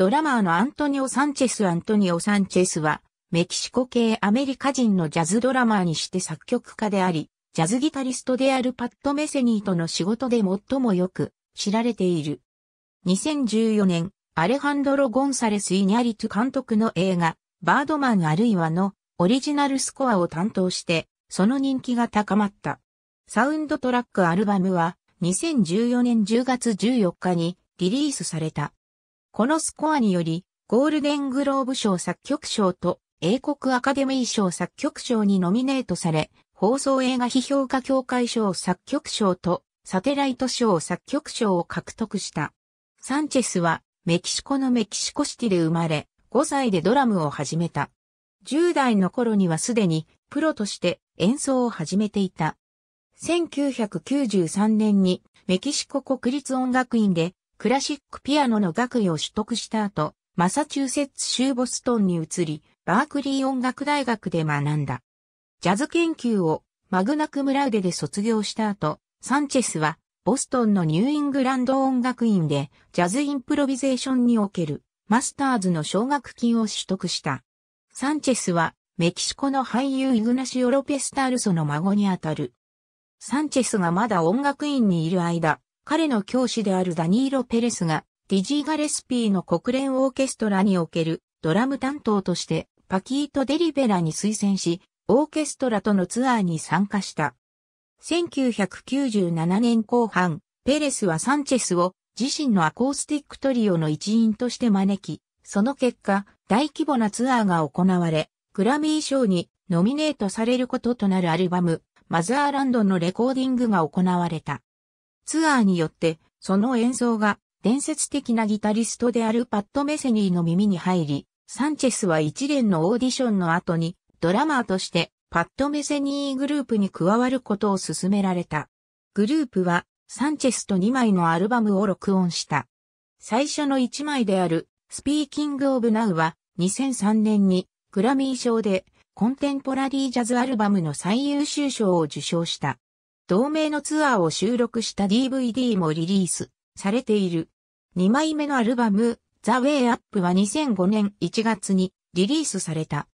ドラマーのアントニオ・サンチェス・アントニオ・サンチェスは、メキシコ系アメリカ人のジャズドラマーにして作曲家であり、ジャズギタリストであるパッド・メセニーとの仕事で最もよく知られている。2014年、アレハンドロ・ゴンサレス・イニャリト監督の映画、バードマンあるいはのオリジナルスコアを担当して、その人気が高まった。サウンドトラックアルバムは2014年10月14日にリリースされた。このスコアにより、ゴールデングローブ賞作曲賞と英国アカデミー賞作曲賞にノミネートされ、放送映画批評家協会賞作曲賞とサテライト賞作曲賞を獲得した。サンチェスはメキシコのメキシコシティで生まれ、5歳でドラムを始めた。10代の頃にはすでにプロとして演奏を始めていた。1993年にメキシコ国立音楽院でクラシックピアノの学位を取得した後、マサチューセッツ州ボストンに移り、バークリー音楽大学で学んだ。ジャズ研究をマグナクムラウデで卒業した後、サンチェスはボストンのニューイングランド音楽院でジャズインプロビゼーションにおけるマスターズの奨学金を取得した。サンチェスはメキシコの俳優イグナシオ・ロペスタルソの孫にあたる。サンチェスがまだ音楽院にいる間、彼の教師であるダニーロ・ペレスが、ディジー・ガレスピーの国連オーケストラにおけるドラム担当として、パキート・デリベラに推薦し、オーケストラとのツアーに参加した。1997年後半、ペレスはサンチェスを自身のアコースティックトリオの一員として招き、その結果、大規模なツアーが行われ、グラミー賞にノミネートされることとなるアルバム、マザーランドのレコーディングが行われた。ツアーによって、その演奏が伝説的なギタリストであるパッド・メセニーの耳に入り、サンチェスは一連のオーディションの後にドラマーとしてパッド・メセニーグループに加わることを勧められた。グループはサンチェスと2枚のアルバムを録音した。最初の1枚であるスピーキング・オブ・ナウは2003年にグラミー賞でコンテンポラリージャズアルバムの最優秀賞を受賞した。同名のツアーを収録した DVD もリリースされている。2枚目のアルバム、The Way Up は2005年1月にリリースされた。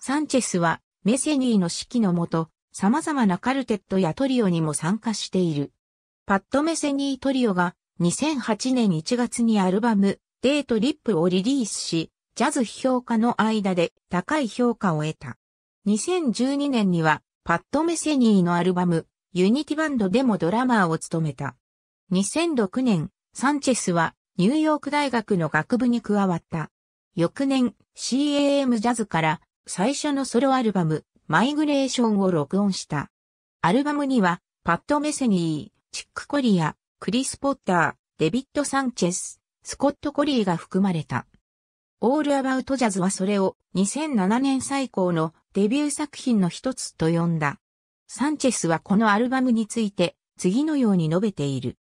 サンチェスはメセニーの指揮のもと、様々なカルテットやトリオにも参加している。パッドメセニートリオが2008年1月にアルバム、デートリップをリリースし、ジャズ批評家の間で高い評価を得た。2012年には、パッドメセニーのアルバム、ユニティバンドでもドラマーを務めた。2006年、サンチェスはニューヨーク大学の学部に加わった。翌年、CAM ジャズから最初のソロアルバム、マイグレーションを録音した。アルバムには、パッド・メセニー、チック・コリア、クリス・ポッター、デビッド・サンチェス、スコット・コリーが含まれた。オール・アバウト・ジャズはそれを2007年最高のデビュー作品の一つと呼んだ。サンチェスはこのアルバムについて次のように述べている。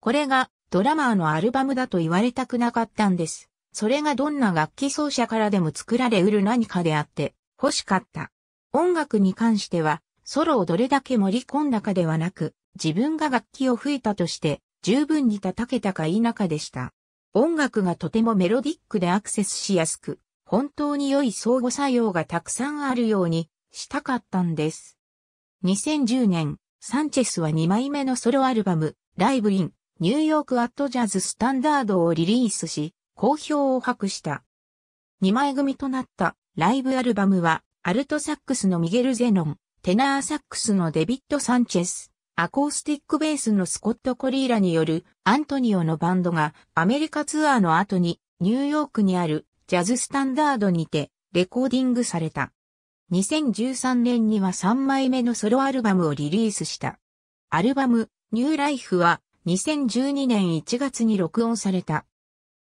これがドラマーのアルバムだと言われたくなかったんです。それがどんな楽器奏者からでも作られうる何かであって欲しかった。音楽に関してはソロをどれだけ盛り込んだかではなく自分が楽器を吹いたとして十分に叩けたか否かでした。音楽がとてもメロディックでアクセスしやすく、本当に良い相互作用がたくさんあるようにしたかったんです。2010年、サンチェスは2枚目のソロアルバム、ライブイン、ニューヨークアットジャズスタンダードをリリースし、好評を博した。2枚組となったライブアルバムは、アルトサックスのミゲル・ゼノン、テナーサックスのデビッド・サンチェス、アコースティックベースのスコット・コリーラによるアントニオのバンドがアメリカツアーの後にニューヨークにあるジャズスタンダードにてレコーディングされた。2013年には3枚目のソロアルバムをリリースした。アルバム、ニューライフは2012年1月に録音された。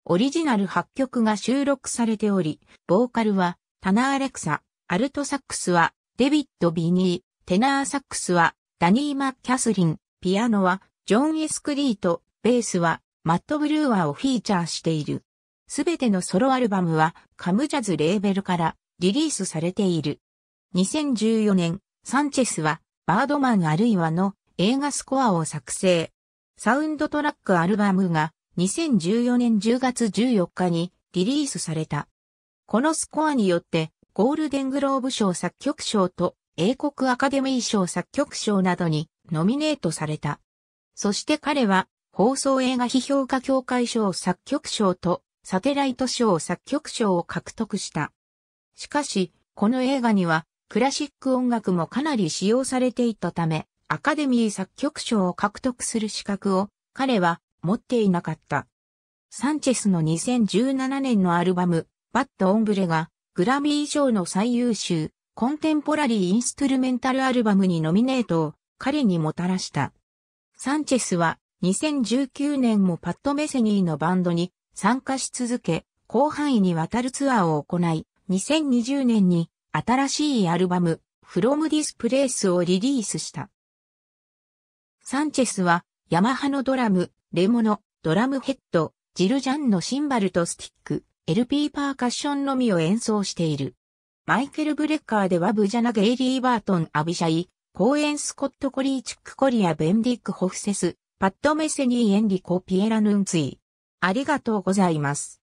オリジナル8曲が収録されており、ボーカルはタナー・レクサ、アルトサックスはデビッド・ビニー、テナーサックスはダニー・マッキャスリン、ピアノはジョン・エスクリート、ベースはマット・ブルーアーをフィーチャーしている。すべてのソロアルバムはカムジャズレーベルからリリースされている。2014年、サンチェスは、バードマンあるいはの映画スコアを作成。サウンドトラックアルバムが2014年10月14日にリリースされた。このスコアによって、ゴールデングローブ賞作曲賞と英国アカデミー賞作曲賞などにノミネートされた。そして彼は放送映画批評家協会賞作曲賞とサテライト賞作曲賞を獲得した。しかし、この映画にはクラシック音楽もかなり使用されていたため、アカデミー作曲賞を獲得する資格を彼は持っていなかった。サンチェスの2017年のアルバム、バッド・オンブレがグラミー賞の最優秀コンテンポラリー・インストゥルメンタル・アルバムにノミネートを彼にもたらした。サンチェスは2019年もパッド・メセニーのバンドに参加し続け、広範囲にわたるツアーを行い、2020年に新しいアルバム、From This Place をリリースした。サンチェスは、ヤマハのドラム、レモノ、ドラムヘッド、ジルジャンのシンバルとスティック、LP パーカッションのみを演奏している。マイケル・ブレッカーではブジャナ・ゲイリー・バートン・アビシャイ、コーエン・スコット・コリーチック・コリア・ベンディック・ホフセス、パッド・メセニー・エンリコ・ピエラ・ヌンツィ。ありがとうございます。